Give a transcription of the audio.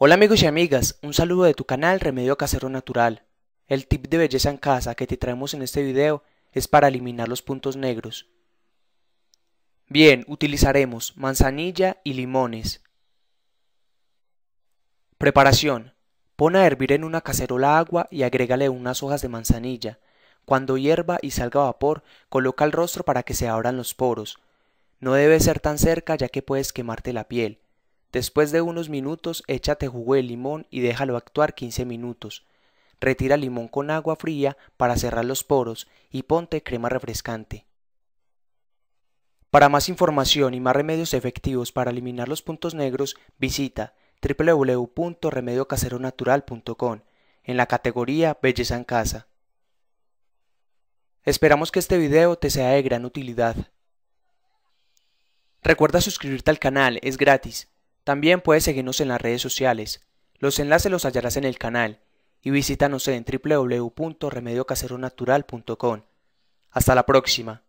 Hola amigos y amigas, un saludo de tu canal Remedio Casero Natural. El tip de belleza en casa que te traemos en este video es para eliminar los puntos negros. Bien, utilizaremos manzanilla y limones. Preparación. Pon a hervir en una cacerola agua y agrégale unas hojas de manzanilla. Cuando hierva y salga vapor, coloca el rostro para que se abran los poros. No debe ser tan cerca ya que puedes quemarte la piel. Después de unos minutos, échate jugo de limón y déjalo actuar 15 minutos. Retira el limón con agua fría para cerrar los poros y ponte crema refrescante. Para más información y más remedios efectivos para eliminar los puntos negros, visita www.remediocaseronatural.com en la categoría Belleza en casa. Esperamos que este video te sea de gran utilidad. Recuerda suscribirte al canal, es gratis. También puedes seguirnos en las redes sociales. Los enlaces los hallarás en el canal y visítanos en www.remediocaseronatural.com. Hasta la próxima.